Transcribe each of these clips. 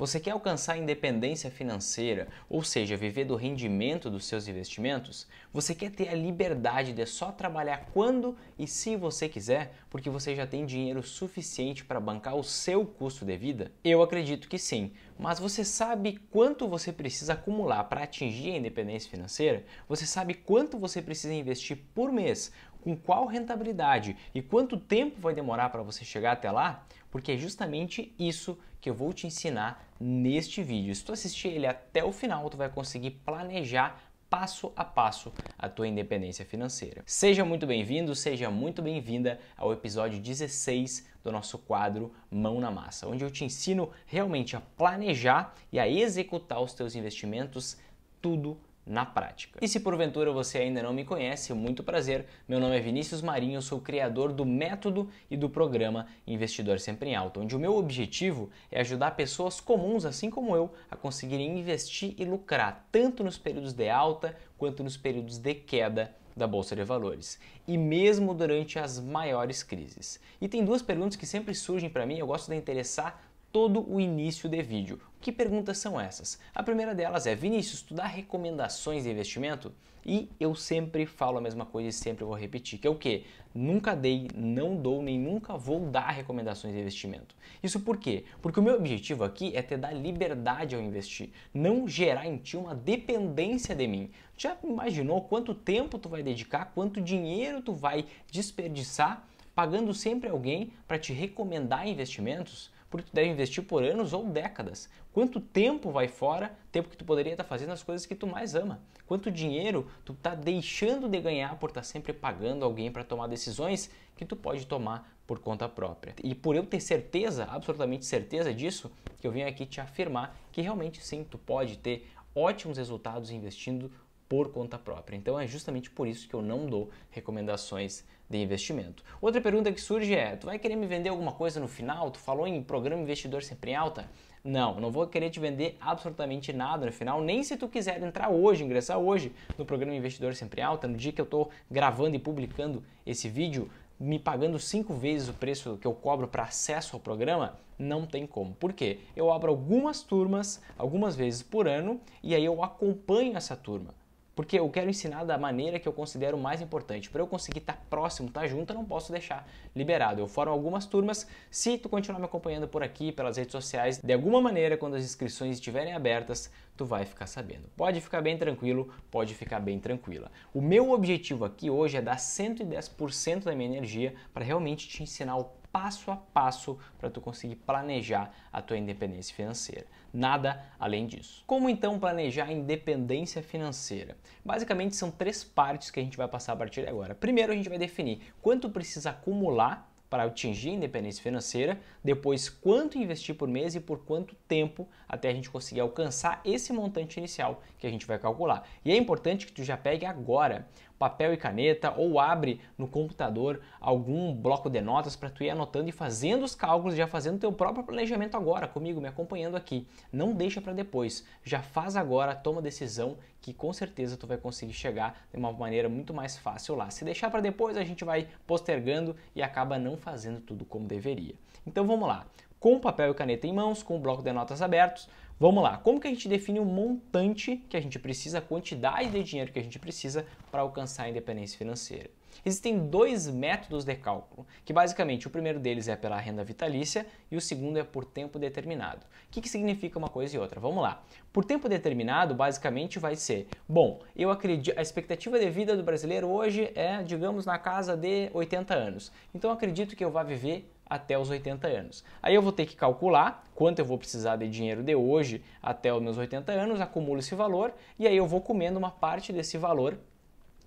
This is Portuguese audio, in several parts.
Você quer alcançar a independência financeira, ou seja, viver do rendimento dos seus investimentos? Você quer ter a liberdade de só trabalhar quando e se você quiser, porque você já tem dinheiro suficiente para bancar o seu custo de vida? Eu acredito que sim, mas você sabe quanto você precisa acumular para atingir a independência financeira? Você sabe quanto você precisa investir por mês? Com qual rentabilidade e quanto tempo vai demorar para você chegar até lá? porque é justamente isso que eu vou te ensinar neste vídeo. Se tu assistir ele até o final, tu vai conseguir planejar passo a passo a tua independência financeira. Seja muito bem-vindo, seja muito bem-vinda ao episódio 16 do nosso quadro Mão na Massa, onde eu te ensino realmente a planejar e a executar os teus investimentos tudo na prática. E se porventura você ainda não me conhece, é muito prazer. Meu nome é Vinícius Marinho, sou criador do método e do programa Investidor Sempre em Alta, onde o meu objetivo é ajudar pessoas comuns, assim como eu, a conseguirem investir e lucrar tanto nos períodos de alta quanto nos períodos de queda da bolsa de valores e mesmo durante as maiores crises. E tem duas perguntas que sempre surgem para mim, eu gosto de interessar todo o início de vídeo. Que perguntas são essas? A primeira delas é: Vinícius, tu dá recomendações de investimento? E eu sempre falo a mesma coisa e sempre vou repetir, que é o quê? Nunca dei, não dou, nem nunca vou dar recomendações de investimento. Isso por quê? Porque o meu objetivo aqui é te dar liberdade ao investir, não gerar em ti uma dependência de mim. Já imaginou quanto tempo tu vai dedicar, quanto dinheiro tu vai desperdiçar pagando sempre alguém para te recomendar investimentos? porque tu deve investir por anos ou décadas. Quanto tempo vai fora, tempo que tu poderia estar fazendo as coisas que tu mais ama. Quanto dinheiro tu está deixando de ganhar por estar tá sempre pagando alguém para tomar decisões que tu pode tomar por conta própria. E por eu ter certeza, absolutamente certeza disso, que eu venho aqui te afirmar que realmente sim, tu pode ter ótimos resultados investindo por conta própria. Então é justamente por isso que eu não dou recomendações de investimento. Outra pergunta que surge é: tu vai querer me vender alguma coisa no final? Tu falou em programa investidor sempre em alta? Não, não vou querer te vender absolutamente nada no final, nem se tu quiser entrar hoje, ingressar hoje no programa Investidor Sempre Alta, no dia que eu estou gravando e publicando esse vídeo, me pagando cinco vezes o preço que eu cobro para acesso ao programa, não tem como. Por quê? Eu abro algumas turmas, algumas vezes por ano, e aí eu acompanho essa turma porque eu quero ensinar da maneira que eu considero mais importante. Para eu conseguir estar tá próximo, estar tá junto, eu não posso deixar liberado. Eu formo algumas turmas. Se tu continuar me acompanhando por aqui, pelas redes sociais, de alguma maneira, quando as inscrições estiverem abertas, tu vai ficar sabendo. Pode ficar bem tranquilo, pode ficar bem tranquila. O meu objetivo aqui hoje é dar 110% da minha energia para realmente te ensinar o passo a passo para tu conseguir planejar a tua independência financeira. Nada além disso. Como então planejar a independência financeira? Basicamente são três partes que a gente vai passar a partir de agora. Primeiro a gente vai definir quanto precisa acumular para atingir a independência financeira, depois quanto investir por mês e por quanto tempo até a gente conseguir alcançar esse montante inicial que a gente vai calcular. E é importante que tu já pegue agora papel e caneta ou abre no computador algum bloco de notas para tu ir anotando e fazendo os cálculos, já fazendo teu próprio planejamento agora comigo, me acompanhando aqui. Não deixa para depois, já faz agora, toma decisão que com certeza tu vai conseguir chegar de uma maneira muito mais fácil lá. Se deixar para depois, a gente vai postergando e acaba não fazendo tudo como deveria. Então vamos lá. Com papel e caneta em mãos, com o bloco de notas abertos, Vamos lá, como que a gente define o montante que a gente precisa, a quantidade de dinheiro que a gente precisa para alcançar a independência financeira? Existem dois métodos de cálculo, que basicamente o primeiro deles é pela renda vitalícia e o segundo é por tempo determinado. O que, que significa uma coisa e outra? Vamos lá. Por tempo determinado, basicamente vai ser, bom, eu acredito, a expectativa de vida do brasileiro hoje é, digamos, na casa de 80 anos. Então acredito que eu vá viver até os 80 anos. Aí eu vou ter que calcular quanto eu vou precisar de dinheiro de hoje até os meus 80 anos, acumulo esse valor e aí eu vou comendo uma parte desse valor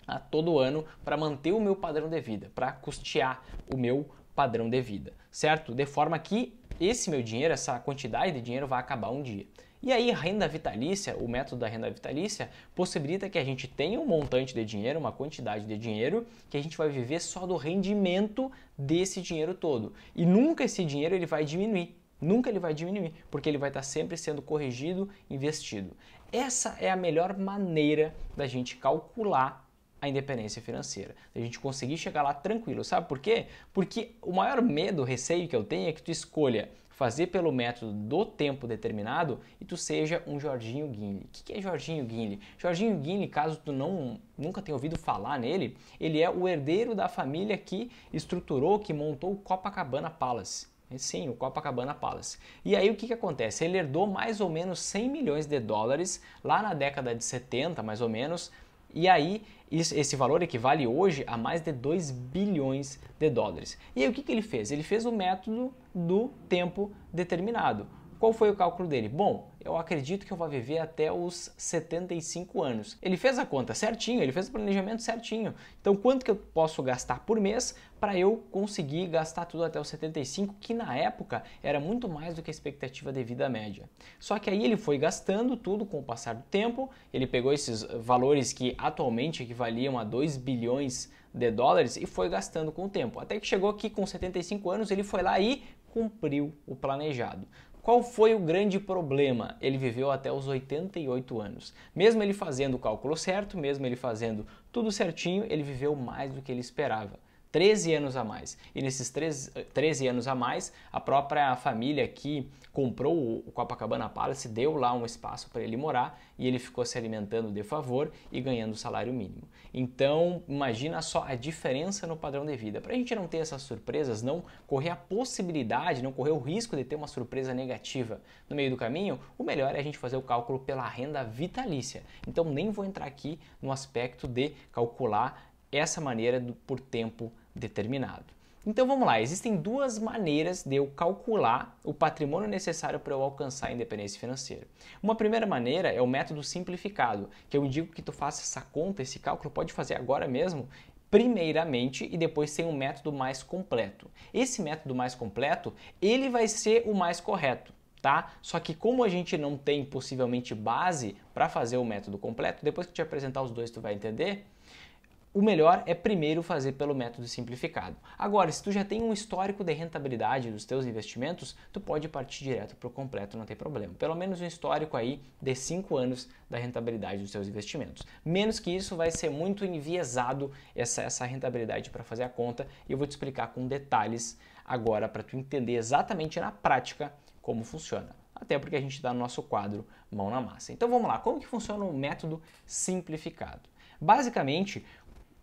a todo ano para manter o meu padrão de vida, para custear o meu padrão de vida, certo? De forma que esse meu dinheiro, essa quantidade de dinheiro vai acabar um dia. E aí, renda vitalícia, o método da renda vitalícia, possibilita que a gente tenha um montante de dinheiro, uma quantidade de dinheiro, que a gente vai viver só do rendimento desse dinheiro todo. E nunca esse dinheiro ele vai diminuir. Nunca ele vai diminuir, porque ele vai estar sempre sendo corrigido, investido. Essa é a melhor maneira da gente calcular a independência financeira. A gente conseguir chegar lá tranquilo, sabe por quê? Porque o maior medo, receio que eu tenho é que tu escolha fazer pelo método do tempo determinado e tu seja um Jorginho Guinle. O que, é Jorginho Guinle? Jorginho Guinle, caso tu não nunca tenha ouvido falar nele, ele é o herdeiro da família que estruturou, que montou o Copacabana Palace. É, sim, o Copacabana Palace. E aí o que, que acontece? Ele herdou mais ou menos 100 milhões de dólares lá na década de 70, mais ou menos, e aí, esse valor equivale hoje a mais de 2 bilhões de dólares. E aí, o que, que ele fez? Ele fez o método do tempo determinado. Qual foi o cálculo dele? Bom, eu acredito que eu vou viver até os 75 anos. Ele fez a conta certinho, ele fez o planejamento certinho. Então, quanto que eu posso gastar por mês para eu conseguir gastar tudo até os 75, que na época era muito mais do que a expectativa de vida média. Só que aí ele foi gastando tudo com o passar do tempo, ele pegou esses valores que atualmente equivaliam a 2 bilhões de dólares e foi gastando com o tempo. Até que chegou aqui com 75 anos, ele foi lá e cumpriu o planejado. Qual foi o grande problema? Ele viveu até os 88 anos. Mesmo ele fazendo o cálculo certo, mesmo ele fazendo tudo certinho, ele viveu mais do que ele esperava. 13 anos a mais. E nesses 13, 13 anos a mais, a própria família que comprou o Copacabana Palace deu lá um espaço para ele morar e ele ficou se alimentando de favor e ganhando o salário mínimo. Então, imagina só a diferença no padrão de vida. Para a gente não ter essas surpresas, não correr a possibilidade, não correr o risco de ter uma surpresa negativa no meio do caminho, o melhor é a gente fazer o cálculo pela renda vitalícia. Então, nem vou entrar aqui no aspecto de calcular essa maneira do, por tempo determinado. Então vamos lá, existem duas maneiras de eu calcular o patrimônio necessário para eu alcançar a independência financeira. Uma primeira maneira é o método simplificado, que eu indico que tu faça essa conta, esse cálculo, pode fazer agora mesmo, primeiramente e depois tem um método mais completo. Esse método mais completo, ele vai ser o mais correto. Tá? Só que como a gente não tem possivelmente base para fazer o método completo, depois que te apresentar os dois tu vai entender, o melhor é primeiro fazer pelo método simplificado. Agora, se tu já tem um histórico de rentabilidade dos teus investimentos, tu pode partir direto para o completo, não tem problema. Pelo menos um histórico aí de 5 anos da rentabilidade dos seus investimentos. Menos que isso vai ser muito enviesado essa, essa rentabilidade para fazer a conta e eu vou te explicar com detalhes agora para tu entender exatamente na prática como funciona até porque a gente dá tá no nosso quadro mão na massa. Então vamos lá, como que funciona o método simplificado? Basicamente,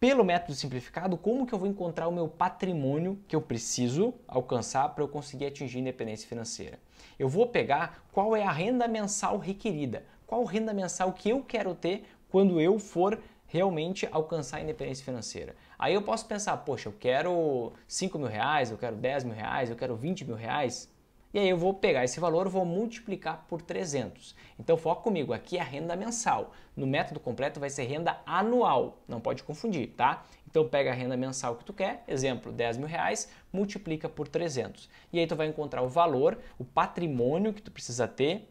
pelo método simplificado, como que eu vou encontrar o meu patrimônio que eu preciso alcançar para eu conseguir atingir independência financeira? Eu vou pegar qual é a renda mensal requerida, qual renda mensal que eu quero ter quando eu for realmente alcançar a independência financeira. Aí eu posso pensar, poxa, eu quero 5 mil reais, eu quero 10 mil reais, eu quero 20 mil reais. E aí eu vou pegar esse valor, vou multiplicar por 300. Então foca comigo, aqui é a renda mensal. No método completo vai ser renda anual, não pode confundir, tá? Então pega a renda mensal que tu quer, exemplo, 10 mil reais, multiplica por 300. E aí tu vai encontrar o valor, o patrimônio que tu precisa ter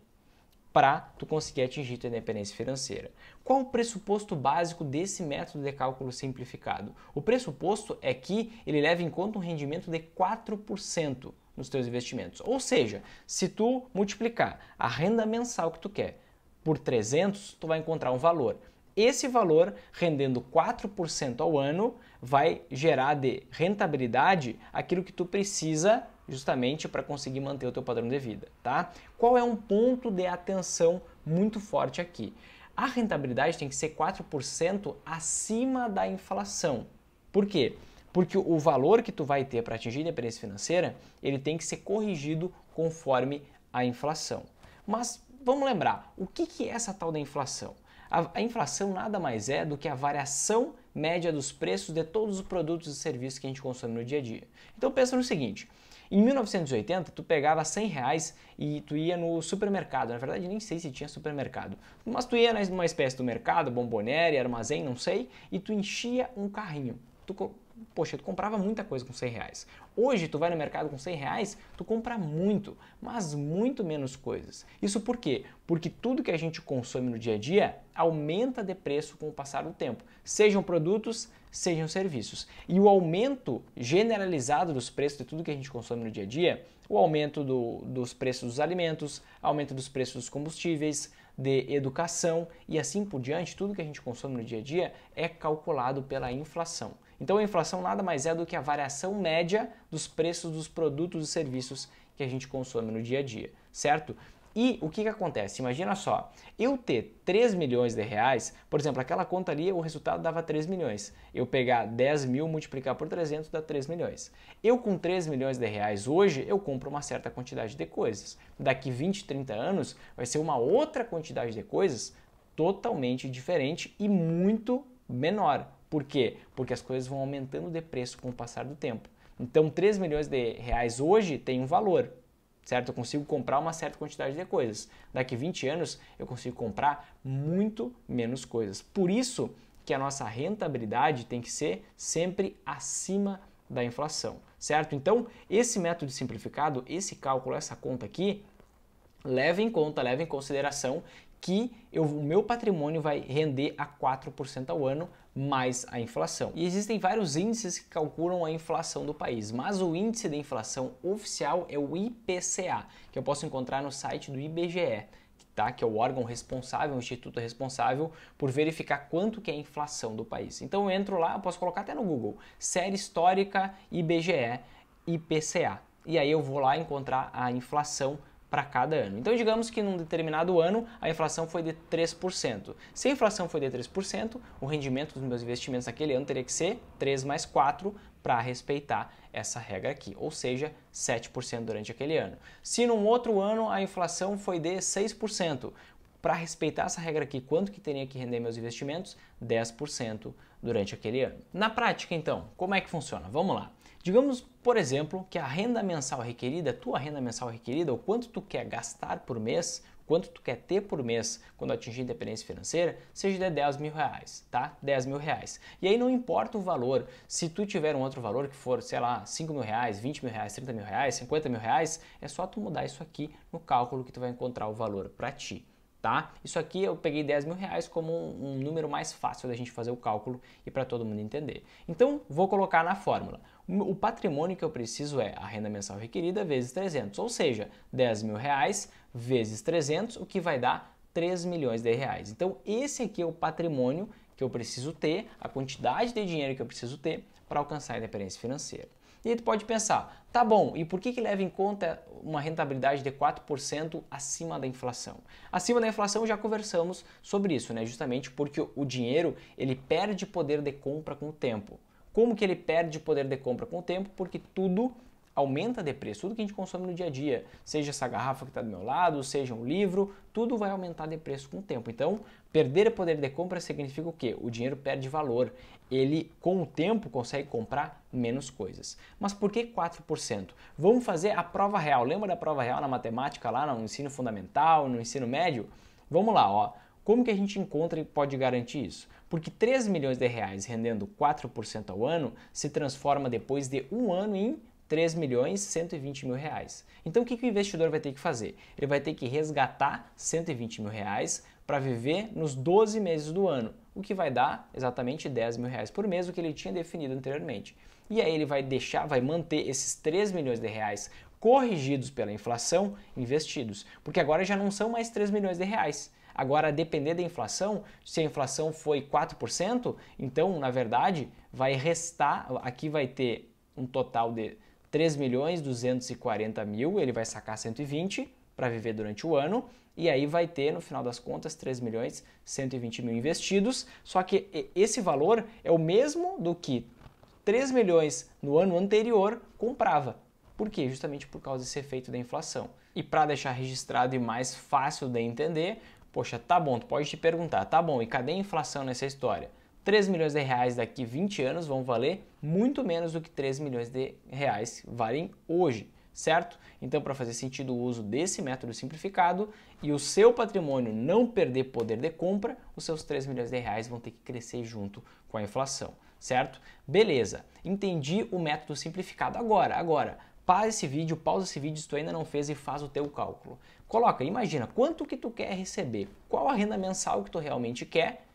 para tu conseguir atingir tua independência financeira. Qual o pressuposto básico desse método de cálculo simplificado? O pressuposto é que ele leva em conta um rendimento de 4% nos teus investimentos. Ou seja, se tu multiplicar a renda mensal que tu quer por 300, tu vai encontrar um valor. Esse valor, rendendo 4% ao ano, vai gerar de rentabilidade aquilo que tu precisa justamente para conseguir manter o teu padrão de vida, tá? Qual é um ponto de atenção muito forte aqui? A rentabilidade tem que ser 4% acima da inflação. Por quê? Porque o valor que tu vai ter para atingir a independência financeira, ele tem que ser corrigido conforme a inflação. Mas vamos lembrar, o que, que é essa tal da inflação? A, a inflação nada mais é do que a variação média dos preços de todos os produtos e serviços que a gente consome no dia a dia. Então pensa no seguinte, em 1980, tu pegava 100 reais e tu ia no supermercado. Na verdade, nem sei se tinha supermercado. Mas tu ia numa espécie do mercado, bombonere, armazém, não sei, e tu enchia um carrinho. Tu poxa, tu comprava muita coisa com 100 reais. Hoje tu vai no mercado com 100 reais, tu compra muito, mas muito menos coisas. Isso por quê? Porque tudo que a gente consome no dia a dia aumenta de preço com o passar do tempo, sejam produtos, sejam serviços. E o aumento generalizado dos preços de tudo que a gente consome no dia a dia, o aumento do, dos preços dos alimentos, aumento dos preços dos combustíveis, de educação e assim por diante, tudo que a gente consome no dia a dia é calculado pela inflação. Então a inflação nada mais é do que a variação média dos preços dos produtos e serviços que a gente consome no dia a dia, certo? E o que, que acontece? Imagina só, eu ter 3 milhões de reais, por exemplo, aquela conta ali, o resultado dava 3 milhões. Eu pegar 10 mil, multiplicar por 300, dá 3 milhões. Eu com 3 milhões de reais hoje, eu compro uma certa quantidade de coisas. Daqui 20, 30 anos, vai ser uma outra quantidade de coisas totalmente diferente e muito menor. Por quê? Porque as coisas vão aumentando de preço com o passar do tempo. Então, 3 milhões de reais hoje tem um valor, certo? Eu consigo comprar uma certa quantidade de coisas. Daqui 20 anos, eu consigo comprar muito menos coisas. Por isso que a nossa rentabilidade tem que ser sempre acima da inflação, certo? Então, esse método simplificado, esse cálculo, essa conta aqui, leva em conta, leva em consideração que eu, o meu patrimônio vai render a 4% ao ano mais a inflação. E existem vários índices que calculam a inflação do país, mas o índice de inflação oficial é o IPCA, que eu posso encontrar no site do IBGE. Tá? que é o órgão responsável, o instituto responsável por verificar quanto que é a inflação do país. Então eu entro lá, eu posso colocar até no Google, série histórica IBGE IPCA. E aí eu vou lá encontrar a inflação para cada ano. Então, digamos que num determinado ano a inflação foi de 3%. Se a inflação foi de 3%, o rendimento dos meus investimentos naquele ano teria que ser 3 mais 4 para respeitar essa regra aqui, ou seja, 7% durante aquele ano. Se num outro ano a inflação foi de 6%, para respeitar essa regra aqui, quanto que teria que render meus investimentos? 10% durante aquele ano. Na prática, então, como é que funciona? Vamos lá. Digamos, por exemplo, que a renda mensal requerida, tua renda mensal requerida, o quanto tu quer gastar por mês, quanto tu quer ter por mês quando atingir independência financeira, seja de 10 mil reais, tá? 10 mil reais. E aí não importa o valor, se tu tiver um outro valor que for, sei lá, 5 mil reais, 20 mil reais, 30 mil reais, 50 mil reais, é só tu mudar isso aqui no cálculo que tu vai encontrar o valor para ti tá? Isso aqui eu peguei 10 mil reais como um, um número mais fácil da gente fazer o cálculo e para todo mundo entender. Então, vou colocar na fórmula. O patrimônio que eu preciso é a renda mensal requerida vezes 300, ou seja, 10 mil reais vezes 300, o que vai dar 3 milhões de reais. Então, esse aqui é o patrimônio que eu preciso ter, a quantidade de dinheiro que eu preciso ter para alcançar a independência financeira. E aí tu pode pensar, tá bom, e por que, que leva em conta uma rentabilidade de 4% acima da inflação? Acima da inflação já conversamos sobre isso, né? Justamente porque o dinheiro ele perde poder de compra com o tempo. Como que ele perde poder de compra com o tempo? Porque tudo aumenta de preço, tudo que a gente consome no dia a dia, seja essa garrafa que está do meu lado, seja um livro, tudo vai aumentar de preço com o tempo. Então, Perder o poder de compra significa o quê? O dinheiro perde valor. Ele, com o tempo, consegue comprar menos coisas. Mas por que 4%? Vamos fazer a prova real. Lembra da prova real na matemática lá no ensino fundamental, no ensino médio? Vamos lá, ó. Como que a gente encontra e pode garantir isso? Porque 3 milhões de reais rendendo 4% ao ano se transforma depois de um ano em 3 milhões 120 mil reais. Então o que, que o investidor vai ter que fazer? Ele vai ter que resgatar 120 mil reais para viver nos 12 meses do ano, o que vai dar exatamente 10 mil reais por mês, o que ele tinha definido anteriormente. E aí ele vai deixar, vai manter esses 3 milhões de reais corrigidos pela inflação investidos, porque agora já não são mais 3 milhões de reais. Agora, a depender da inflação, se a inflação foi 4%, então, na verdade, vai restar, aqui vai ter um total de 3 milhões 240 mil, ele vai sacar 120, para viver durante o ano e aí vai ter no final das contas 3 milhões 120 mil investidos, só que esse valor é o mesmo do que 3 milhões no ano anterior comprava. Por quê? Justamente por causa desse efeito da inflação. E para deixar registrado e mais fácil de entender, poxa, tá bom, tu pode te perguntar, tá bom, e cadê a inflação nessa história? 3 milhões de reais daqui 20 anos vão valer muito menos do que 3 milhões de reais valem hoje certo? Então, para fazer sentido o uso desse método simplificado e o seu patrimônio não perder poder de compra, os seus 3 milhões de reais vão ter que crescer junto com a inflação, certo? Beleza, entendi o método simplificado. Agora, agora, para esse vídeo, pausa esse vídeo se tu ainda não fez e faz o teu cálculo. Coloca, imagina, quanto que tu quer receber, qual a renda mensal que tu realmente quer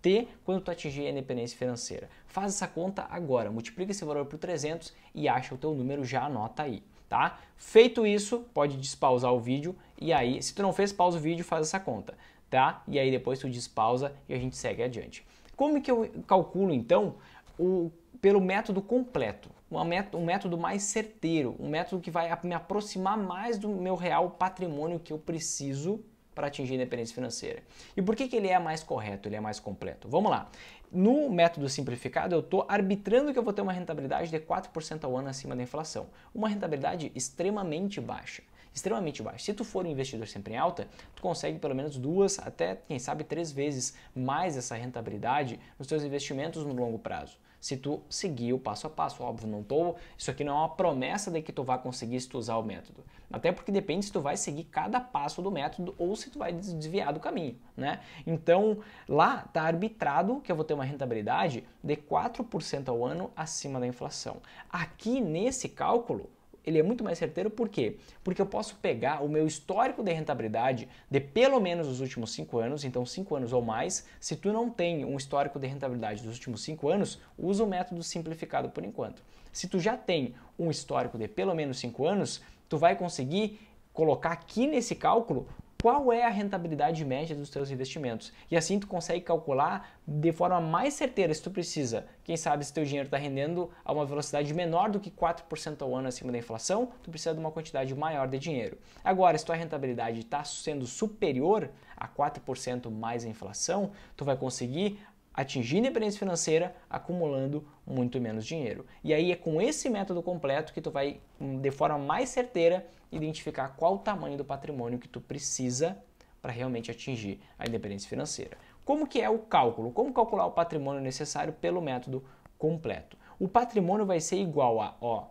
ter quando tu atingir a independência financeira. Faz essa conta agora, multiplica esse valor por 300 e acha o teu número, já anota aí tá? Feito isso, pode despausar o vídeo e aí, se tu não fez, pausa o vídeo e faz essa conta, tá? E aí depois tu despausa e a gente segue adiante. Como que eu calculo então o pelo método completo, um método, um método mais certeiro, um método que vai me aproximar mais do meu real patrimônio que eu preciso para atingir a independência financeira. E por que, que ele é mais correto, ele é mais completo? Vamos lá no método simplificado, eu estou arbitrando que eu vou ter uma rentabilidade de 4% ao ano acima da inflação. Uma rentabilidade extremamente baixa. Extremamente baixa. Se tu for um investidor sempre em alta, tu consegue pelo menos duas, até quem sabe três vezes mais essa rentabilidade nos seus investimentos no longo prazo se tu seguir o passo a passo. Óbvio, não tô, isso aqui não é uma promessa de que tu vai conseguir se tu usar o método. Até porque depende se tu vai seguir cada passo do método ou se tu vai desviar do caminho, né? Então, lá tá arbitrado que eu vou ter uma rentabilidade de 4% ao ano acima da inflação. Aqui nesse cálculo, ele é muito mais certeiro, por quê? Porque eu posso pegar o meu histórico de rentabilidade de pelo menos os últimos 5 anos, então 5 anos ou mais. Se tu não tem um histórico de rentabilidade dos últimos 5 anos, usa o método simplificado por enquanto. Se tu já tem um histórico de pelo menos 5 anos, tu vai conseguir colocar aqui nesse cálculo qual é a rentabilidade média dos teus investimentos. E assim tu consegue calcular de forma mais certeira se tu precisa. Quem sabe se teu dinheiro está rendendo a uma velocidade menor do que 4% ao ano acima da inflação, tu precisa de uma quantidade maior de dinheiro. Agora, se tua rentabilidade está sendo superior a 4% mais a inflação, tu vai conseguir atingir independência financeira acumulando muito menos dinheiro. E aí é com esse método completo que tu vai hum, de forma mais certeira identificar qual o tamanho do patrimônio que tu precisa para realmente atingir a independência financeira. Como que é o cálculo? Como calcular o patrimônio necessário pelo método completo? O patrimônio vai ser igual a, ó,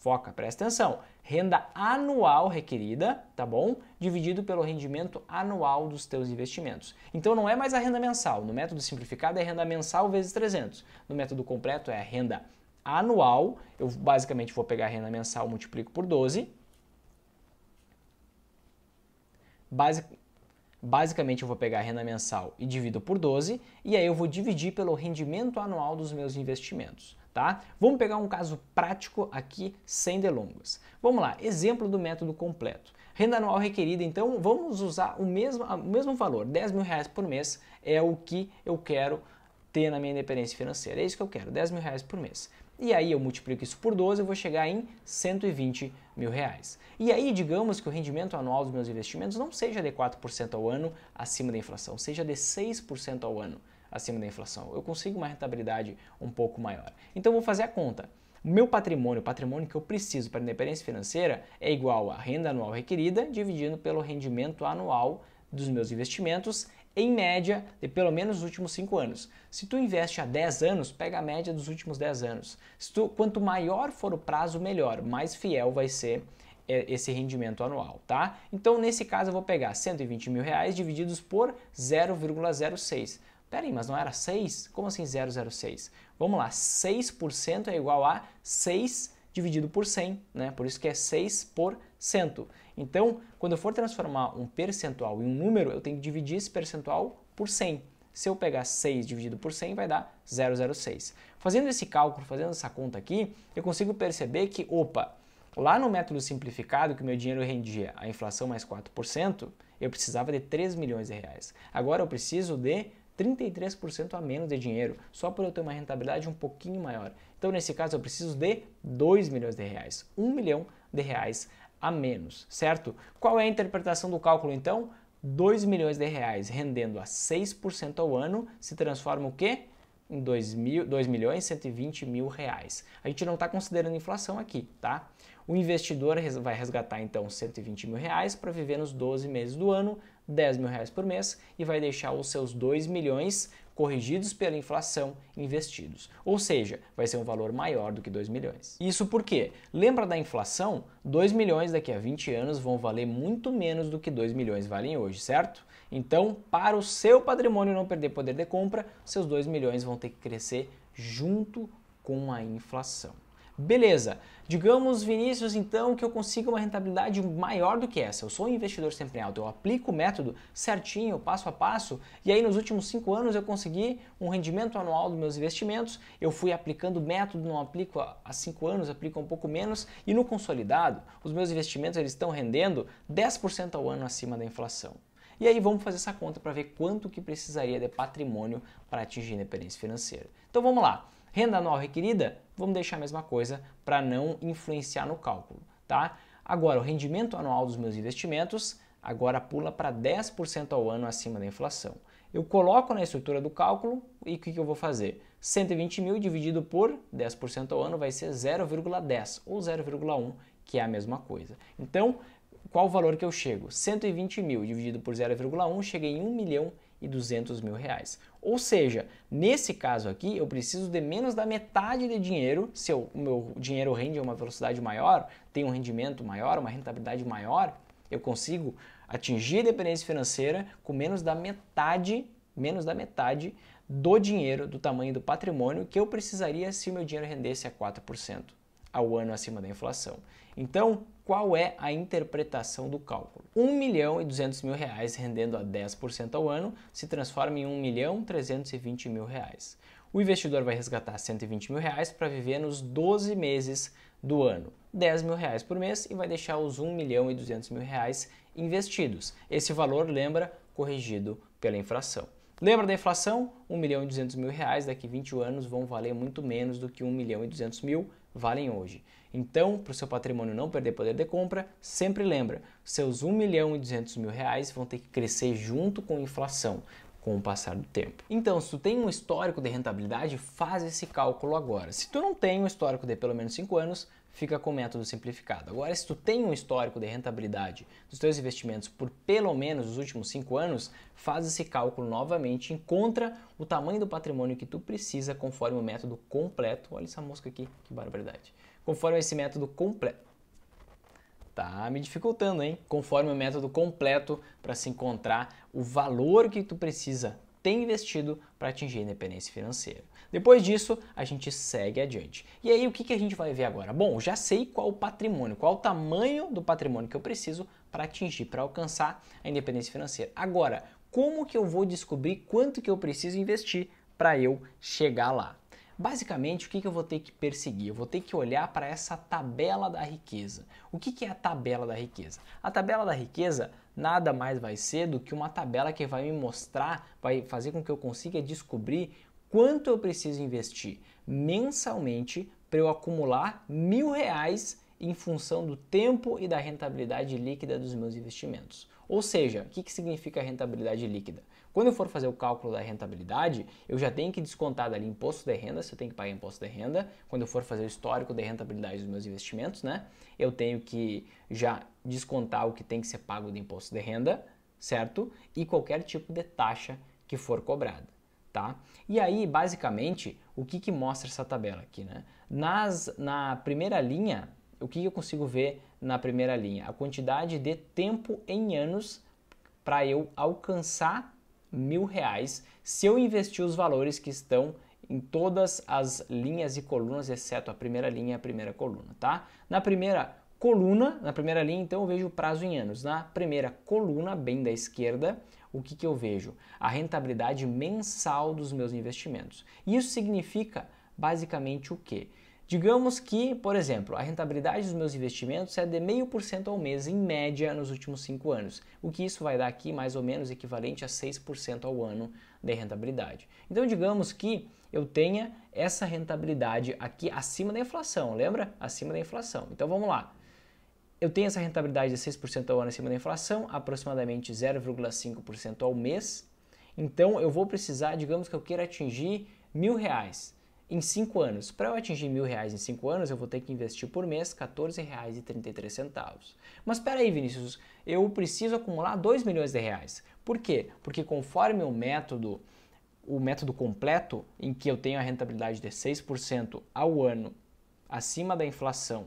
foca, presta atenção. Renda anual requerida, tá bom? Dividido pelo rendimento anual dos teus investimentos. Então não é mais a renda mensal. No método simplificado é renda mensal vezes 300. No método completo é a renda anual. Eu basicamente vou pegar a renda mensal, multiplico por 12. basicamente eu vou pegar a renda mensal e divido por 12, e aí eu vou dividir pelo rendimento anual dos meus investimentos tá? Vamos pegar um caso prático aqui, sem delongas. Vamos lá, exemplo do método completo. Renda anual requerida, então vamos usar o mesmo, o mesmo valor, 10 mil reais por mês é o que eu quero ter na minha independência financeira. É isso que eu quero, 10 mil reais por mês. E aí eu multiplico isso por 12, eu vou chegar em 120 mil reais. E aí, digamos que o rendimento anual dos meus investimentos não seja de 4% ao ano acima da inflação, seja de 6% ao ano acima da inflação. Eu consigo uma rentabilidade um pouco maior. Então vou fazer a conta. Meu patrimônio, o patrimônio que eu preciso para independência financeira, é igual à renda anual requerida dividido pelo rendimento anual dos meus investimentos, em média, de pelo menos os últimos 5 anos. Se tu investe há 10 anos, pega a média dos últimos 10 anos. Tu, quanto maior for o prazo, melhor, mais fiel vai ser é, esse rendimento anual, tá? Então, nesse caso, eu vou pegar 120 mil reais divididos por 0,06. Peraí, mas não era 6? Como assim 006? Vamos lá, 6% é igual a 6 dividido por 100, né? Por isso que é 6 por cento. Então, quando eu for transformar um percentual em um número, eu tenho que dividir esse percentual por 100. Se eu pegar 6 dividido por 100, vai dar 006. Fazendo esse cálculo, fazendo essa conta aqui, eu consigo perceber que, opa, lá no método simplificado, que o meu dinheiro rendia a inflação mais 4%, eu precisava de 3 milhões de reais. Agora eu preciso de 33% a menos de dinheiro, só por eu ter uma rentabilidade um pouquinho maior. Então, nesse caso, eu preciso de 2 milhões de reais, 1 milhão de reais a menos, certo? Qual é a interpretação do cálculo então? 2 milhões de reais rendendo a 6% ao ano se transforma o quê? Em 2 mil, e milhões 120 mil reais. A gente não está considerando inflação aqui, tá? O investidor vai resgatar então 120 mil reais para viver nos 12 meses do ano, 10 mil reais por mês e vai deixar os seus 2 milhões corrigidos pela inflação investidos. Ou seja, vai ser um valor maior do que 2 milhões. Isso porque, lembra da inflação? 2 milhões daqui a 20 anos vão valer muito menos do que 2 milhões valem hoje, certo? Então, para o seu patrimônio não perder poder de compra, seus 2 milhões vão ter que crescer junto com a inflação. Beleza. Digamos, Vinícius, então, que eu consiga uma rentabilidade maior do que essa. Eu sou um investidor sempre alto, eu aplico o método certinho, passo a passo, e aí nos últimos cinco anos eu consegui um rendimento anual dos meus investimentos. Eu fui aplicando o método, não aplico há cinco anos, aplico um pouco menos, e no consolidado, os meus investimentos eles estão rendendo 10% ao ano acima da inflação. E aí vamos fazer essa conta para ver quanto que precisaria de patrimônio para atingir independência financeira. Então vamos lá. Renda anual requerida vamos deixar a mesma coisa para não influenciar no cálculo, tá? Agora, o rendimento anual dos meus investimentos agora pula para 10% ao ano acima da inflação. Eu coloco na estrutura do cálculo e o que, que, eu vou fazer? 120 mil dividido por 10% ao ano vai ser 0,10 ou 0,1, que é a mesma coisa. Então, qual o valor que eu chego? 120 mil dividido por 0,1, cheguei em 1 milhão e 200 mil reais. Ou seja, nesse caso aqui, eu preciso de menos da metade de dinheiro, se o meu dinheiro rende a uma velocidade maior, tem um rendimento maior, uma rentabilidade maior, eu consigo atingir a dependência financeira com menos da metade, menos da metade do dinheiro, do tamanho do patrimônio que eu precisaria se o meu dinheiro rendesse a 4% ao ano acima da inflação. Então, qual é a interpretação do cálculo? 1 milhão e 200 mil reais rendendo a 10% ao ano se transforma em 1 milhão 320 mil reais. O investidor vai resgatar 120 mil reais para viver nos 12 meses do ano, 10 mil reais por mês e vai deixar os 1 milhão e 200 mil reais investidos. Esse valor, lembra, corrigido pela inflação. Lembra da inflação? 1 milhão e 200 mil reais daqui 20 anos vão valer muito menos do que 1 milhão e 200 mil valem hoje. Então, para o seu patrimônio não perder poder de compra, sempre lembra, seus 1 milhão e 200 mil reais vão ter que crescer junto com a inflação com o passar do tempo. Então, se tu tem um histórico de rentabilidade, faz esse cálculo agora. Se tu não tem um histórico de pelo menos 5 anos, fica com o método simplificado. Agora, se tu tem um histórico de rentabilidade dos teus investimentos por pelo menos os últimos 5 anos, faz esse cálculo novamente, encontra o tamanho do patrimônio que tu precisa conforme o método completo. Olha essa mosca aqui, que barbaridade conforme esse método completo. Tá me dificultando, hein? Conforme o método completo para se encontrar o valor que tu precisa ter investido para atingir a independência financeira. Depois disso, a gente segue adiante. E aí, o que, que a gente vai ver agora? Bom, já sei qual o patrimônio, qual o tamanho do patrimônio que eu preciso para atingir, para alcançar a independência financeira. Agora, como que eu vou descobrir quanto que eu preciso investir para eu chegar lá? Basicamente, o que, eu vou ter que perseguir? Eu vou ter que olhar para essa tabela da riqueza. O que, que é a tabela da riqueza? A tabela da riqueza nada mais vai ser do que uma tabela que vai me mostrar, vai fazer com que eu consiga descobrir quanto eu preciso investir mensalmente para eu acumular mil reais em função do tempo e da rentabilidade líquida dos meus investimentos. Ou seja, o que, que significa rentabilidade líquida? Quando eu for fazer o cálculo da rentabilidade, eu já tenho que descontar ali imposto de renda, se eu tenho que pagar imposto de renda. Quando eu for fazer o histórico de rentabilidade dos meus investimentos, né? Eu tenho que já descontar o que tem que ser pago de imposto de renda, certo? E qualquer tipo de taxa que for cobrada, tá? E aí, basicamente, o que, que mostra essa tabela aqui, né? Nas, na primeira linha, o que, que eu consigo ver na primeira linha? A quantidade de tempo em anos para eu alcançar mil reais se eu investir os valores que estão em todas as linhas e colunas, exceto a primeira linha e a primeira coluna, tá? Na primeira coluna, na primeira linha, então eu vejo o prazo em anos. Na primeira coluna, bem da esquerda, o que, que eu vejo? A rentabilidade mensal dos meus investimentos. Isso significa basicamente o quê? Digamos que, por exemplo, a rentabilidade dos meus investimentos é de 0,5% ao mês em média nos últimos 5 anos, o que isso vai dar aqui mais ou menos equivalente a 6% ao ano de rentabilidade. Então, digamos que eu tenha essa rentabilidade aqui acima da inflação, lembra? Acima da inflação. Então, vamos lá. Eu tenho essa rentabilidade de 6% ao ano acima da inflação, aproximadamente 0,5% ao mês. Então, eu vou precisar, digamos que eu queira atingir mil reais em 5 anos. Para eu atingir mil reais em 5 anos, eu vou ter que investir por mês R$14,33. Mas espera aí, Vinícius, eu preciso acumular 2 milhões de reais. Por quê? Porque conforme o método, o método completo, em que eu tenho a rentabilidade de 6% ao ano acima da inflação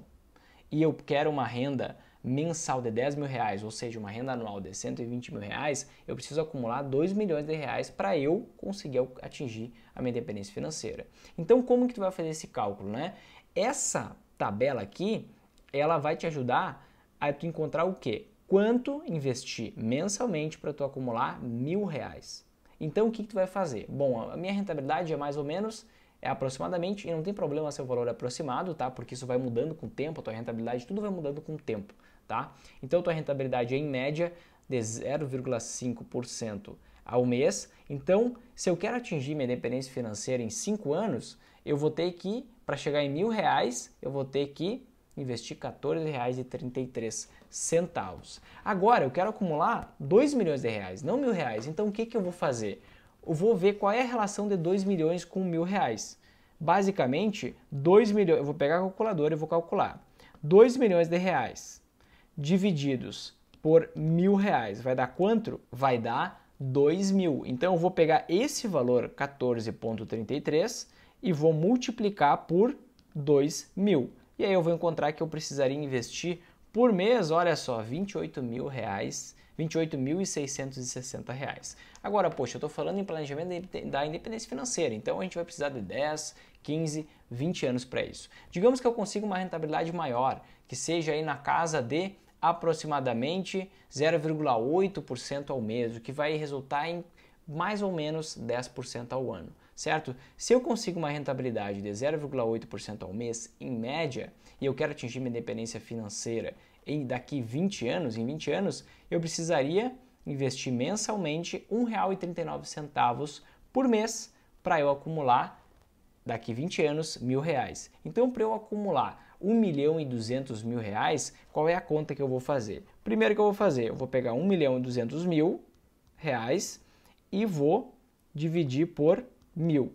e eu quero uma renda mensal de 10 mil reais, ou seja, uma renda anual de 120 mil reais, eu preciso acumular 2 milhões de reais para eu conseguir atingir a minha independência financeira. Então, como que tu vai fazer esse cálculo, né? Essa tabela aqui, ela vai te ajudar a tu encontrar o quê? Quanto investir mensalmente para tu acumular mil reais. Então, o que, que tu vai fazer? Bom, a minha rentabilidade é mais ou menos é aproximadamente, e não tem problema ser o valor é aproximado, tá? Porque isso vai mudando com o tempo, a tua rentabilidade, tudo vai mudando com o tempo tá? Então tua rentabilidade é em média de 0,5% ao mês. Então, se eu quero atingir minha independência financeira em 5 anos, eu vou ter que, para chegar em mil reais, eu vou ter que investir 14 reais e 33 centavos. Agora, eu quero acumular 2 milhões de reais, não mil reais. Então, o que, que eu vou fazer? Eu vou ver qual é a relação de 2 milhões com mil reais. Basicamente, 2 milhões, eu vou pegar a calculadora e vou calcular. 2 milhões de reais divididos por mil reais. Vai dar quanto? Vai dar dois mil. Então eu vou pegar esse valor 14,33 e vou multiplicar por dois mil. E aí eu vou encontrar que eu precisaria investir por mês, olha só, 28 mil reais. 28.660 reais. Agora, poxa, eu estou falando em planejamento da independência financeira, então a gente vai precisar de 10, 15, 20 anos para isso. Digamos que eu consiga uma rentabilidade maior, que seja aí na casa de aproximadamente 0,8% ao mês, o que vai resultar em mais ou menos 10% ao ano, certo? Se eu consigo uma rentabilidade de 0,8% ao mês, em média, e eu quero atingir minha independência financeira em daqui 20 anos, em 20 anos, eu precisaria investir mensalmente R$ 1,39 por mês para eu acumular daqui 20 anos mil reais. Então, para eu acumular 1 milhão e 200 mil reais, qual é a conta que eu vou fazer? Primeiro que eu vou fazer, eu vou pegar 1 milhão e 200 mil reais e vou dividir por mil.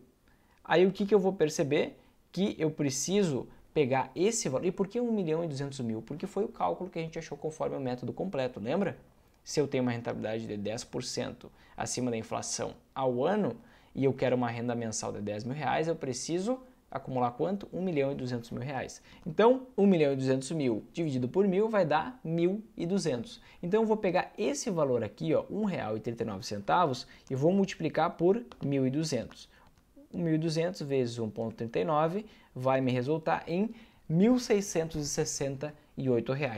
Aí o que, que eu vou perceber? Que eu preciso pegar esse valor. E por que 1 milhão e 200 mil? Porque foi o cálculo que a gente achou conforme o método completo, lembra? Se eu tenho uma rentabilidade de 10% acima da inflação ao ano e eu quero uma renda mensal de 10 mil reais, eu preciso acumular quanto? 1 milhão e 200 mil reais. Então, 1 milhão e 200 mil dividido por mil vai dar 1.200. Então, eu vou pegar esse valor aqui, ó, R$ 1,39, e vou multiplicar por 1.200. 1.200 vezes 1,39 vai me resultar em R$ 1.668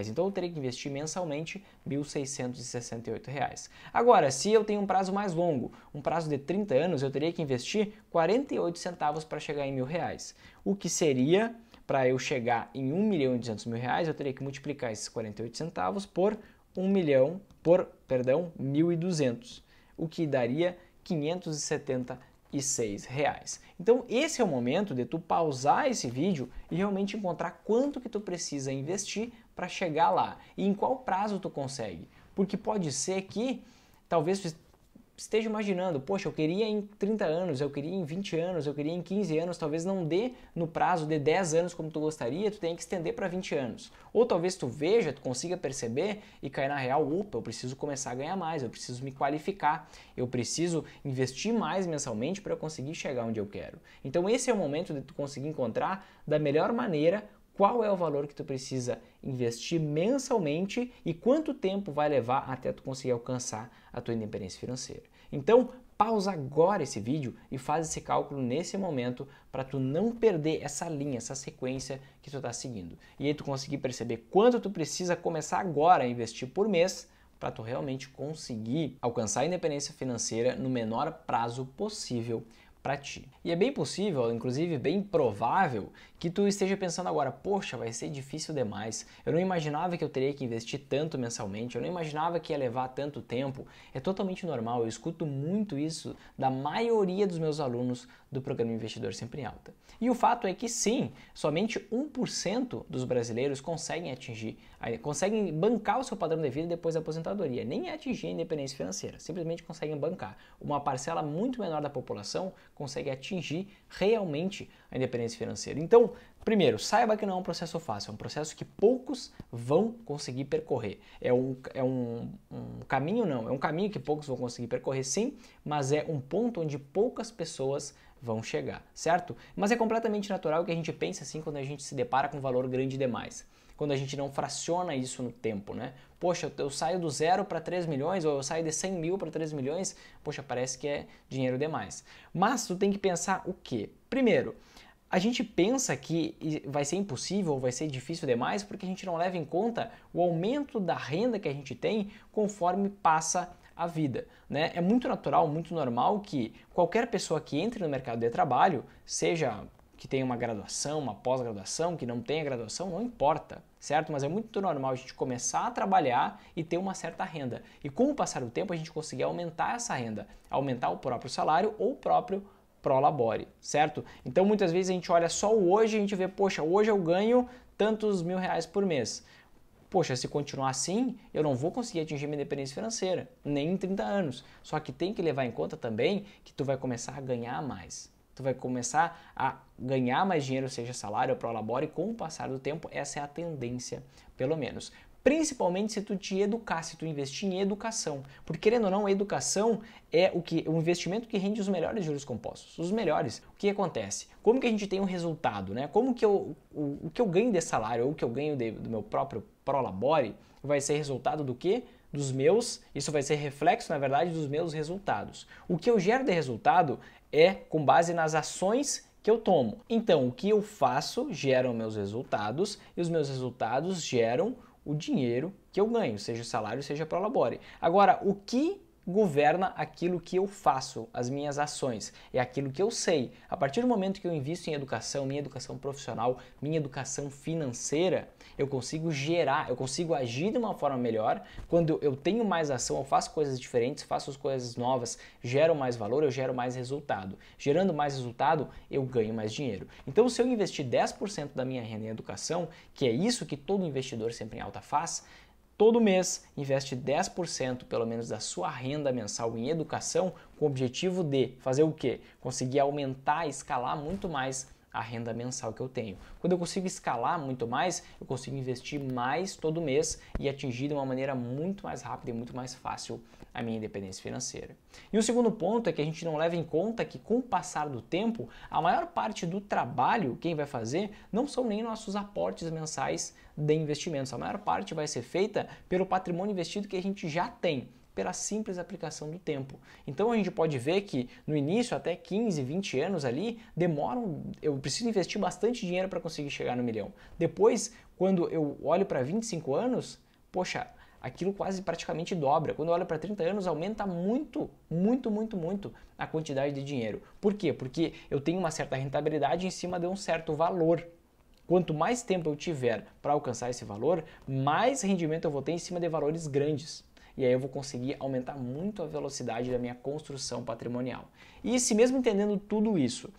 Então eu teria que investir mensalmente R$ 1.668 Agora, se eu tenho um prazo mais longo, um prazo de 30 anos, eu teria que investir 48 centavos para chegar em R$ 1.000. O que seria para eu chegar em 1 milhão e mil reais, eu teria que multiplicar esses 48 centavos por 1 milhão, por, perdão, 1.200, o que daria 570 reais e seis reais. Então esse é o momento de tu pausar esse vídeo e realmente encontrar quanto que tu precisa investir para chegar lá e em qual prazo tu consegue, porque pode ser que talvez esteja imaginando, poxa, eu queria em 30 anos, eu queria em 20 anos, eu queria em 15 anos, talvez não dê no prazo de 10 anos como tu gostaria, tu tem que estender para 20 anos. Ou talvez tu veja, tu consiga perceber e cair na real, opa, eu preciso começar a ganhar mais, eu preciso me qualificar, eu preciso investir mais mensalmente para conseguir chegar onde eu quero. Então esse é o momento de tu conseguir encontrar da melhor maneira qual é o valor que tu precisa investir mensalmente e quanto tempo vai levar até tu conseguir alcançar a tua independência financeira. Então, pausa agora esse vídeo e faz esse cálculo nesse momento para tu não perder essa linha, essa sequência que tu está seguindo. E aí tu conseguir perceber quanto tu precisa começar agora a investir por mês para tu realmente conseguir alcançar a independência financeira no menor prazo possível para ti. E é bem possível, inclusive bem provável, que tu esteja pensando agora, poxa, vai ser difícil demais. Eu não imaginava que eu teria que investir tanto mensalmente, eu não imaginava que ia levar tanto tempo. É totalmente normal, eu escuto muito isso da maioria dos meus alunos do programa Investidor Sempre em Alta. E o fato é que sim, somente 1% dos brasileiros conseguem atingir, eh, conseguem bancar o seu padrão de vida depois da aposentadoria, nem é atingir a independência financeira, simplesmente conseguem bancar. Uma parcela muito menor da população consegue atingir realmente a independência financeira. Então, primeiro, saiba que não é um processo fácil, é um processo que poucos vão conseguir percorrer. É um, é um, um caminho, não, é um caminho que poucos vão conseguir percorrer, sim, mas é um ponto onde poucas pessoas vão chegar, certo? Mas é completamente natural que a gente pense assim quando a gente se depara com um valor grande demais quando a gente não fraciona isso no tempo, né? Poxa, eu saio do zero para 3 milhões, ou eu saio de 100 mil para 3 milhões, poxa, parece que é dinheiro demais. Mas tu tem que pensar o quê? Primeiro, a gente pensa que vai ser impossível, vai ser difícil demais, porque a gente não leva em conta o aumento da renda que a gente tem conforme passa a vida. Né? É muito natural, muito normal que qualquer pessoa que entre no mercado de trabalho, seja que tenha uma graduação, uma pós-graduação, que não tenha graduação, não importa certo? Mas é muito normal a gente começar a trabalhar e ter uma certa renda. E com o passar do tempo, a gente conseguir aumentar essa renda, aumentar o próprio salário ou o próprio prolabore, certo? Então muitas vezes a gente olha só o hoje e a gente vê, poxa, hoje eu ganho tantos mil reais por mês. Poxa, se continuar assim, eu não vou conseguir atingir minha independência financeira, nem em 30 anos. Só que tem que levar em conta também que tu vai começar a ganhar mais tu vai começar a ganhar mais dinheiro, seja salário ou prolabore, com o passar do tempo, essa é a tendência, pelo menos. Principalmente se tu te educar, se tu investir em educação. Porque querendo ou não, a educação é o que o investimento que rende os melhores juros compostos, os melhores. O que acontece? Como que a gente tem um resultado, né? Como que eu, o, o que eu ganho de salário ou o que eu ganho de, do meu próprio prolabore vai ser resultado do quê? dos meus, isso vai ser reflexo, na verdade, dos meus resultados. O que eu gero de resultado é com base nas ações que eu tomo. Então, o que eu faço geram meus resultados e os meus resultados geram o dinheiro que eu ganho, seja o salário, seja pro labore. Agora, o que governa aquilo que eu faço, as minhas ações, é aquilo que eu sei. A partir do momento que eu invisto em educação, minha educação profissional, minha educação financeira, eu consigo gerar, eu consigo agir de uma forma melhor. Quando eu tenho mais ação, eu faço coisas diferentes, faço coisas novas, gero mais valor, eu gero mais resultado. Gerando mais resultado, eu ganho mais dinheiro. Então, se eu investir 10% da minha renda em educação, que é isso que todo investidor sempre em alta faz, Todo mês, investe 10% pelo menos da sua renda mensal em educação com o objetivo de fazer o quê? Conseguir aumentar, escalar muito mais a renda mensal que eu tenho. Quando eu consigo escalar muito mais, eu consigo investir mais todo mês e atingir de uma maneira muito mais rápida e muito mais fácil a minha independência financeira. E o segundo ponto é que a gente não leva em conta que com o passar do tempo, a maior parte do trabalho quem vai fazer não são nem nossos aportes mensais de investimentos. A maior parte vai ser feita pelo patrimônio investido que a gente já tem pela simples aplicação do tempo. Então a gente pode ver que no início, até 15, 20 anos ali, demoram, eu preciso investir bastante dinheiro para conseguir chegar no milhão. Depois, quando eu olho para 25 anos, poxa, aquilo quase praticamente dobra. Quando eu olho para 30 anos, aumenta muito, muito, muito, muito a quantidade de dinheiro. Por quê? Porque eu tenho uma certa rentabilidade em cima de um certo valor. Quanto mais tempo eu tiver para alcançar esse valor, mais rendimento eu vou ter em cima de valores grandes e aí eu vou conseguir aumentar muito a velocidade da minha construção patrimonial. E se mesmo entendendo tudo isso,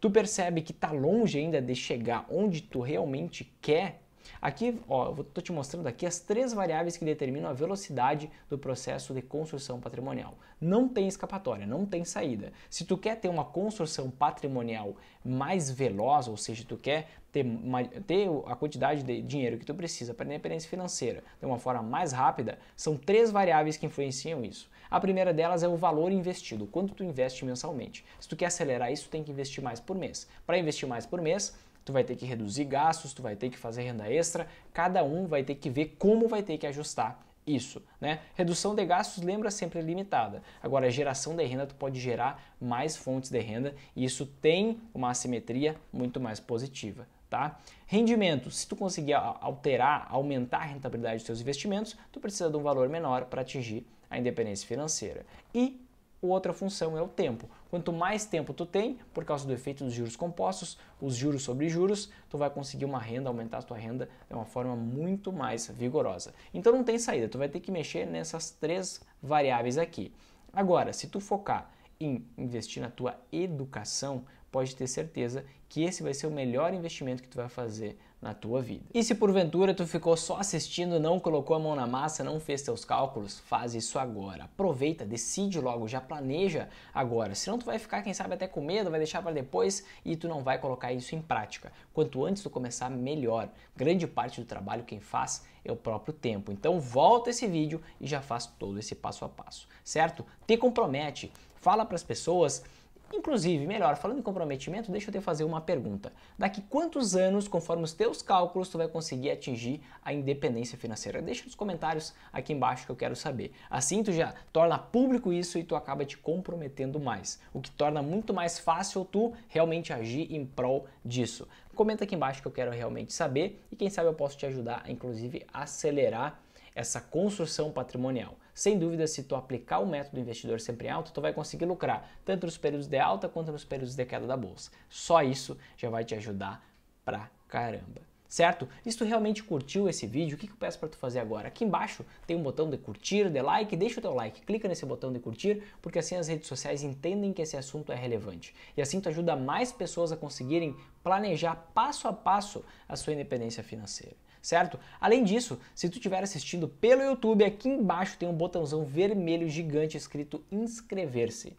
tu percebe que tá longe ainda de chegar onde tu realmente quer, aqui, ó, eu tô te mostrando aqui as três variáveis que determinam a velocidade do processo de construção patrimonial. Não tem escapatória, não tem saída. Se tu quer ter uma construção patrimonial mais veloz, ou seja, tu quer ter, uma, ter a quantidade de dinheiro que tu precisa para independência financeira de uma forma mais rápida, são três variáveis que influenciam isso. A primeira delas é o valor investido, quanto tu investe mensalmente. Se tu quer acelerar isso, tem que investir mais por mês. Para investir mais por mês, tu vai ter que reduzir gastos, tu vai ter que fazer renda extra, cada um vai ter que ver como vai ter que ajustar isso, né? Redução de gastos, lembra, sempre é limitada. Agora, a geração de renda, tu pode gerar mais fontes de renda e isso tem uma assimetria muito mais positiva tá? Rendimento, se tu conseguir alterar, aumentar a rentabilidade dos seus investimentos, tu precisa de um valor menor para atingir a independência financeira. E outra função é o tempo. Quanto mais tempo tu tem, por causa do efeito dos juros compostos, os juros sobre juros, tu vai conseguir uma renda, aumentar a tua renda de uma forma muito mais vigorosa. Então não tem saída, tu vai ter que mexer nessas três variáveis aqui. Agora, se tu focar em investir na tua educação, pode ter certeza que esse vai ser o melhor investimento que tu vai fazer na tua vida. E se porventura tu ficou só assistindo, não colocou a mão na massa, não fez teus cálculos, faz isso agora. Aproveita, decide logo, já planeja agora. Senão tu vai ficar, quem sabe, até com medo, vai deixar para depois e tu não vai colocar isso em prática. Quanto antes tu começar, melhor. Grande parte do trabalho quem faz é o próprio tempo. Então volta esse vídeo e já faz todo esse passo a passo, certo? Te compromete, fala para as pessoas Inclusive, melhor, falando em comprometimento, deixa eu te fazer uma pergunta. Daqui quantos anos, conforme os teus cálculos, tu vai conseguir atingir a independência financeira? Deixa nos comentários aqui embaixo que eu quero saber. Assim tu já torna público isso e tu acaba te comprometendo mais, o que torna muito mais fácil tu realmente agir em prol disso. Comenta aqui embaixo que eu quero realmente saber e quem sabe eu posso te ajudar, a inclusive, acelerar essa construção patrimonial. Sem dúvida, se tu aplicar o método investidor sempre alto, tu vai conseguir lucrar tanto nos períodos de alta quanto nos períodos de queda da bolsa. Só isso já vai te ajudar pra caramba certo? se tu realmente curtiu esse vídeo, o que, que eu peço para tu fazer agora? Aqui embaixo tem um botão de curtir, de like, deixa o teu like, clica nesse botão de curtir, porque assim as redes sociais entendem que esse assunto é relevante. E assim tu ajuda mais pessoas a conseguirem planejar passo a passo a sua independência financeira certo? Além disso, se tu estiver assistindo pelo YouTube, aqui embaixo tem um botãozão vermelho gigante escrito inscrever-se.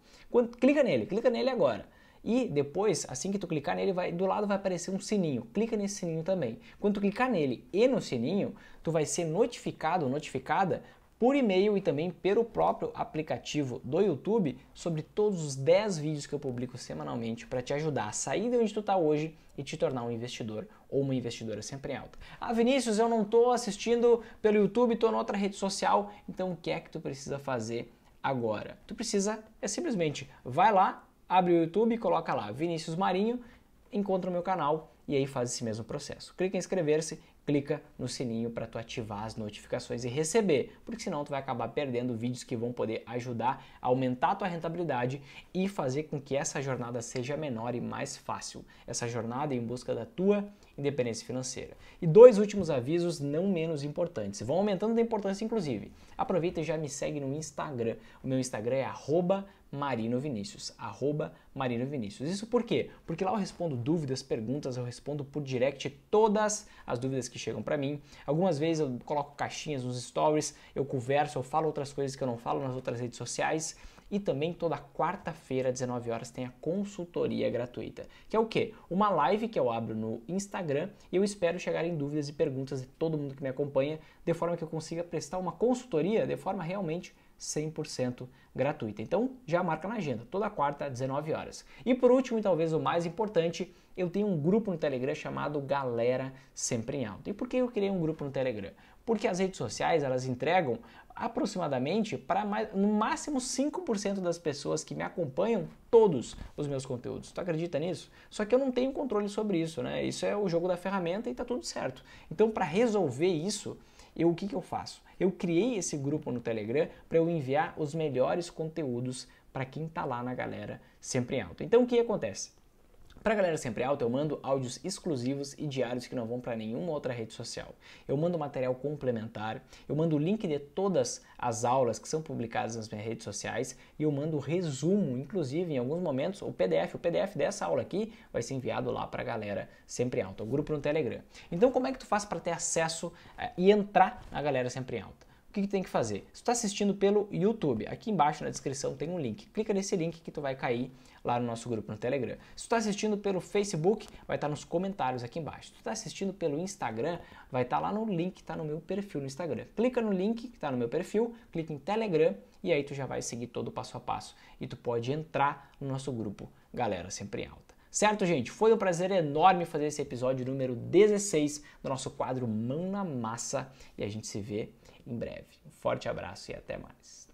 Clica nele, clica nele agora. E depois, assim que tu clicar nele, vai, do lado vai aparecer um sininho. Clica nesse sininho também. Quando tu clicar nele e no sininho, tu vai ser notificado, notificada por e-mail e também pelo próprio aplicativo do YouTube sobre todos os 10 vídeos que eu publico semanalmente para te ajudar a sair de onde tu está hoje e te tornar um investidor ou uma investidora sempre em alta. Ah, Vinícius, eu não estou assistindo pelo YouTube, estou em outra rede social, então o que é que tu precisa fazer agora? Tu precisa, é simplesmente, vai lá, abre o YouTube, coloca lá Vinícius Marinho, encontra o meu canal, e aí faz esse mesmo processo. Clica em inscrever-se, clica no sininho para tu ativar as notificações e receber, porque senão tu vai acabar perdendo vídeos que vão poder ajudar a aumentar a tua rentabilidade e fazer com que essa jornada seja menor e mais fácil. Essa jornada em busca da tua independência financeira. E dois últimos avisos não menos importantes, vão aumentando da importância inclusive. Aproveita e já me segue no Instagram. O meu Instagram é arroba Marino Vinícius, arroba Marino Vinícius. Isso por quê? Porque lá eu respondo dúvidas, perguntas, eu respondo por direct todas as dúvidas que chegam para mim. Algumas vezes eu coloco caixinhas nos stories, eu converso, eu falo outras coisas que eu não falo nas outras redes sociais. E também toda quarta-feira, às 19 horas, tem a consultoria gratuita, que é o quê? Uma live que eu abro no Instagram e eu espero chegar em dúvidas e perguntas de todo mundo que me acompanha, de forma que eu consiga prestar uma consultoria de forma realmente 100% gratuita. Então já marca na agenda, toda quarta às 19 horas. E por último, e talvez o mais importante, eu tenho um grupo no Telegram chamado Galera Sempre em Alta. E por que eu criei um grupo no Telegram? Porque as redes sociais, elas entregam aproximadamente para no máximo 5% das pessoas que me acompanham todos os meus conteúdos. Tu acredita nisso? Só que eu não tenho controle sobre isso, né? Isso é o jogo da ferramenta e tá tudo certo. Então, para resolver isso, eu o que, que eu faço? Eu criei esse grupo no Telegram para eu enviar os melhores conteúdos para quem está lá na galera sempre em alta. Então o que acontece? Pra galera sempre alta, eu mando áudios exclusivos e diários que não vão para nenhuma outra rede social. Eu mando material complementar, eu mando o link de todas as aulas que são publicadas nas minhas redes sociais e eu mando resumo, inclusive em alguns momentos o PDF, o PDF dessa aula aqui vai ser enviado lá pra galera sempre alta, o grupo no Telegram. Então como é que tu faz para ter acesso eh, e entrar na galera sempre alta? o que, que, tem que fazer? Se tu está assistindo pelo YouTube, aqui embaixo na descrição tem um link. Clica nesse link que tu vai cair lá no nosso grupo no Telegram. Se tu está assistindo pelo Facebook, vai estar tá nos comentários aqui embaixo. Se tu está assistindo pelo Instagram, vai estar tá lá no link que está no meu perfil no Instagram. Clica no link que está no meu perfil, clica em Telegram e aí tu já vai seguir todo o passo a passo e tu pode entrar no nosso grupo Galera Sempre Alta. Certo, gente? Foi um prazer enorme fazer esse episódio número 16 do nosso quadro Mão na Massa e a gente se vê em breve. Um forte abraço e até mais.